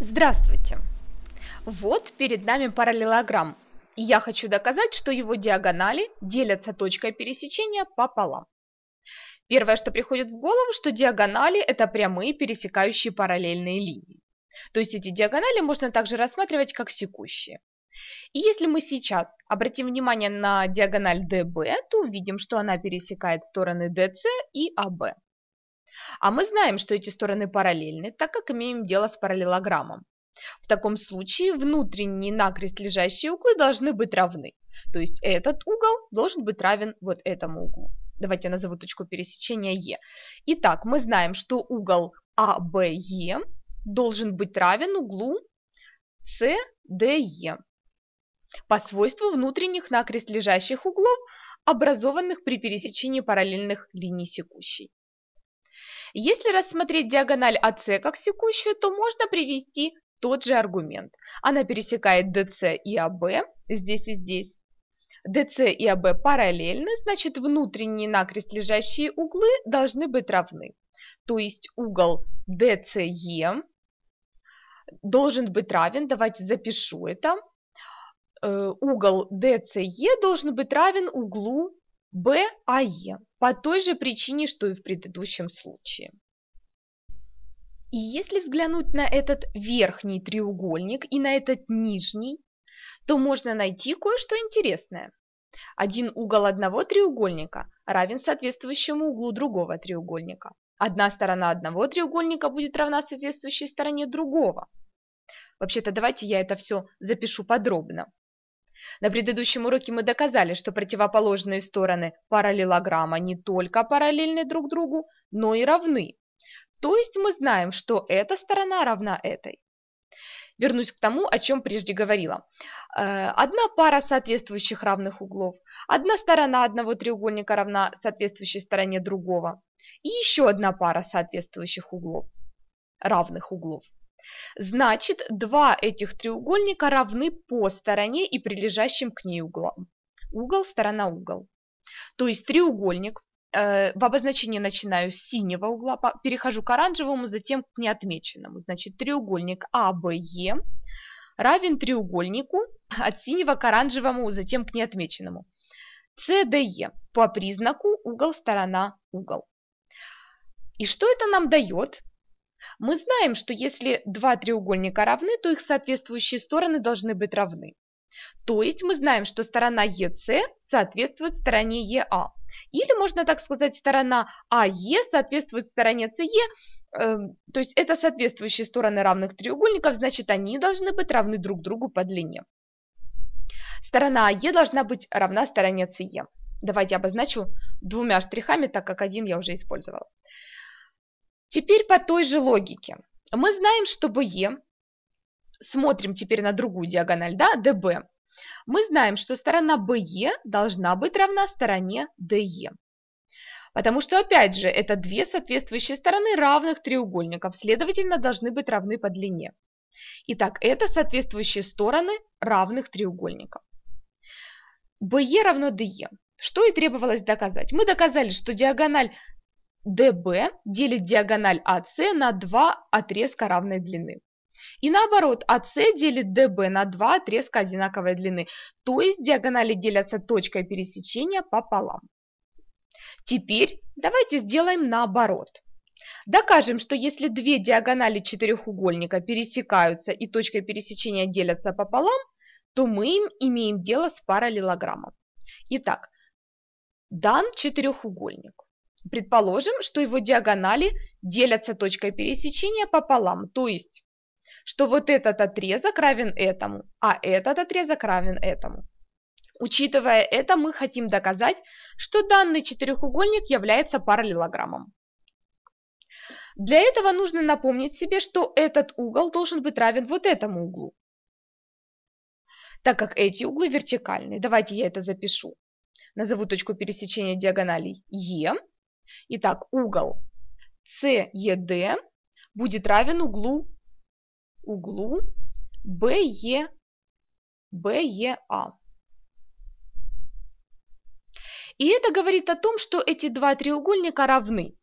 Здравствуйте! Вот перед нами параллелограмм, и я хочу доказать, что его диагонали делятся точкой пересечения пополам. Первое, что приходит в голову, что диагонали – это прямые пересекающие параллельные линии. То есть эти диагонали можно также рассматривать как секущие. И если мы сейчас обратим внимание на диагональ DB, то увидим, что она пересекает стороны DC и AB. А а мы знаем, что эти стороны параллельны, так как имеем дело с параллелограммом. В таком случае внутренние накрест лежащие углы должны быть равны. То есть этот угол должен быть равен вот этому углу. Давайте я назову точку пересечения Е. Итак, мы знаем, что угол АБЕ должен быть равен углу СДЕ по свойству внутренних накрест лежащих углов, образованных при пересечении параллельных линий секущей. Если рассмотреть диагональ АС как секущую, то можно привести тот же аргумент. Она пересекает ДС и АБ здесь и здесь. ДС и АБ параллельны, значит внутренние накрест лежащие углы должны быть равны. То есть угол ДСЕ должен быть равен, давайте запишу это, э, угол ДСЕ должен быть равен углу БАЕ по той же причине, что и в предыдущем случае. И если взглянуть на этот верхний треугольник и на этот нижний, то можно найти кое-что интересное. Один угол одного треугольника равен соответствующему углу другого треугольника. Одна сторона одного треугольника будет равна соответствующей стороне другого. Вообще-то давайте я это все запишу подробно. На предыдущем уроке мы доказали, что противоположные стороны параллелограмма не только параллельны друг другу, но и равны. То есть мы знаем, что эта сторона равна этой. Вернусь к тому, о чем прежде говорила. Э, одна пара соответствующих равных углов, одна сторона одного треугольника равна соответствующей стороне другого и еще одна пара соответствующих углов, равных углов. Значит, два этих треугольника равны по стороне и прилежащим к ней углам. Угол, сторона, угол. То есть треугольник, э, в обозначении начинаю с синего угла, перехожу к оранжевому, затем к неотмеченному. Значит, треугольник АБЕ равен треугольнику от синего к оранжевому, затем к неотмеченному. CDE по признаку угол, сторона, угол. И что это нам дает? Мы знаем, что если два треугольника равны, то их соответствующие стороны должны быть равны. То есть мы знаем, что сторона ЕС соответствует стороне ЕА. Или можно так сказать, сторона АЕ соответствует стороне СЕ, э, эм, то есть это соответствующие стороны равных треугольников, значит они должны быть равны друг другу по длине. Сторона АЕ должна быть равна стороне СЕ. Давайте обозначу двумя штрихами, так как один я уже использовала. Теперь по той же логике. Мы знаем, что BE, смотрим теперь на другую диагональ, да, DB. Мы знаем, что сторона BE должна быть равна стороне DE. Потому что, опять же, это две соответствующие стороны равных треугольников, следовательно, должны быть равны по длине. Итак, это соответствующие стороны равных треугольников. BE равно DE. Что и требовалось доказать. Мы доказали, что диагональ DB делит диагональ AC на два отрезка равной длины. И наоборот, AC делит DB на два отрезка одинаковой длины, то есть диагонали делятся точкой пересечения пополам. Теперь давайте сделаем наоборот. Докажем, что если две диагонали четырехугольника пересекаются и точкой пересечения делятся пополам, то мы им имеем дело с параллелограммом. Итак, дан четырехугольник. Предположим, что его диагонали делятся точкой пересечения пополам, то есть, что вот этот отрезок равен этому, а этот отрезок равен этому. Учитывая это, мы хотим доказать, что данный четырехугольник является параллелограммом. Для этого нужно напомнить себе, что этот угол должен быть равен вот этому углу, так как эти углы вертикальны. Давайте я это запишу. Назову точку пересечения диагоналей Е, Итак, угол CED будет равен углу, углу BE, BEA. А. И это говорит о том, что эти два треугольника равны.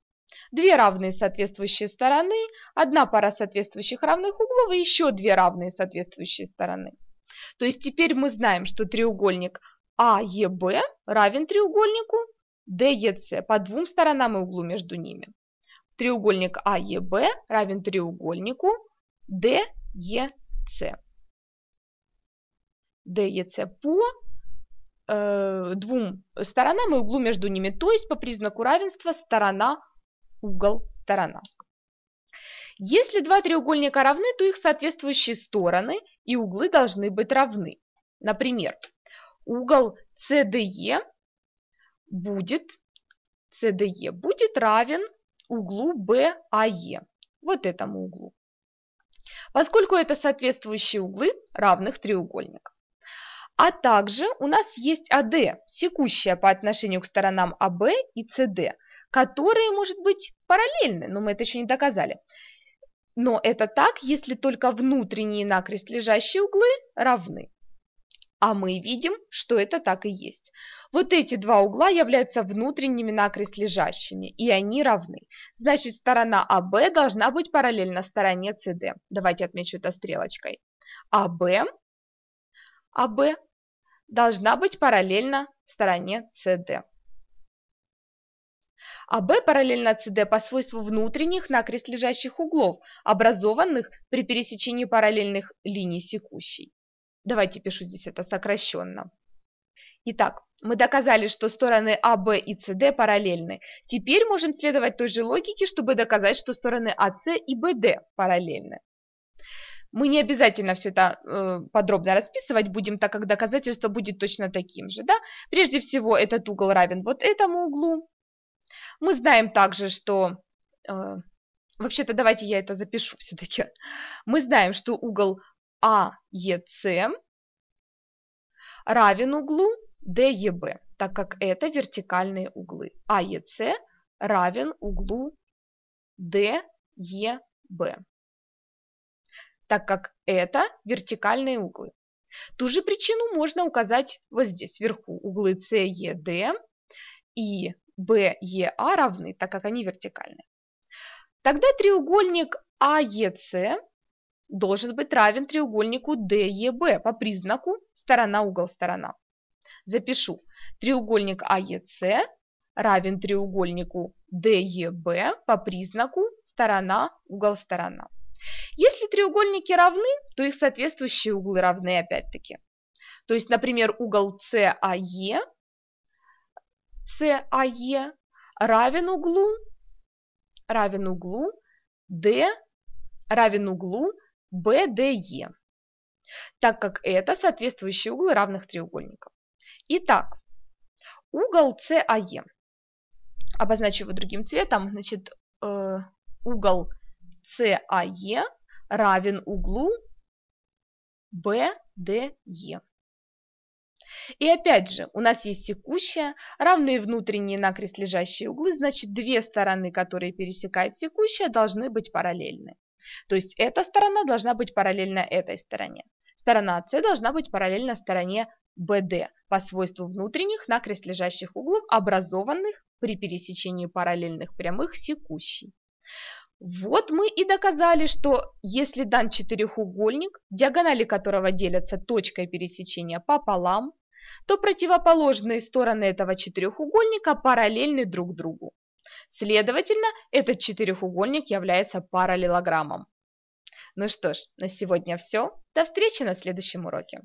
Две равные соответствующие стороны, одна пара соответствующих равных углов и еще две равные соответствующие стороны. То есть теперь мы знаем, что треугольник АЕБ равен треугольнику DEC по двум сторонам и углу между ними. Треугольник AEB а, равен треугольнику DEC. DEC по э, двум сторонам и углу между ними, то есть по признаку равенства сторона, угол, сторона. Если два треугольника равны, то их соответствующие стороны и углы должны быть равны. Например, угол CDE будет, CDE, будет равен углу BAE, а вот этому углу, поскольку это соответствующие углы равных треугольников. А также у нас есть AD, а секущая по отношению к сторонам AB а и CD, которые, может быть, параллельны, но мы это еще не доказали. Но это так, если только внутренние накрест лежащие углы равны а мы видим, что это так и есть. Вот эти два угла являются внутренними накрест лежащими, и они равны. Значит, сторона АВ должна быть параллельна стороне CD. Давайте отмечу это стрелочкой. АВ, АВ должна быть параллельна стороне CD. АВ параллельно CD по свойству внутренних накрест лежащих углов, образованных при пересечении параллельных линий секущей. Давайте пишу здесь это сокращенно. Итак, мы доказали, что стороны А, и С, параллельны. Теперь можем следовать той же логике, чтобы доказать, что стороны АС и БД параллельны. Мы не обязательно все это э, подробно расписывать будем, так как доказательство будет точно таким же. Да? Прежде всего, этот угол равен вот этому углу. Мы знаем также, что... Э, Вообще-то давайте я это запишу все-таки. Мы знаем, что угол АЕС равен углу ДЕБ, так как это вертикальные углы. АЕС равен углу ДЕБ, так как это вертикальные углы. Ту же причину можно указать вот здесь, вверху. Углы СЕД и БЕА равны, так как они вертикальны. Тогда треугольник АЕС должен быть равен треугольнику DEB по признаку сторона-угол-сторона. Запишу. Треугольник AEC равен треугольнику DEB по признаку сторона-угол-сторона. Если треугольники равны, то их соответствующие углы равны опять-таки. То есть, например, угол CAE, CAE равен углу, равен углу D равен углу BDE, так как это соответствующие углы равных треугольников. Итак, угол CAE. А, Обозначу его другим цветом. Значит, э, угол CAE а, равен углу BDE. И опять же, у нас есть секущая, равные внутренние накрест лежащие углы, значит, две стороны, которые пересекают секущая, должны быть параллельны. То есть эта сторона должна быть параллельна этой стороне. Сторона С должна быть параллельна стороне BD по свойству внутренних накрест лежащих углов, образованных при пересечении параллельных прямых секущей. Вот мы и доказали, что если дан четырехугольник, диагонали которого делятся точкой пересечения пополам, то противоположные стороны этого четырехугольника параллельны друг другу. Следовательно, этот четырехугольник является параллелограммом. Ну что ж, на сегодня все. До встречи на следующем уроке.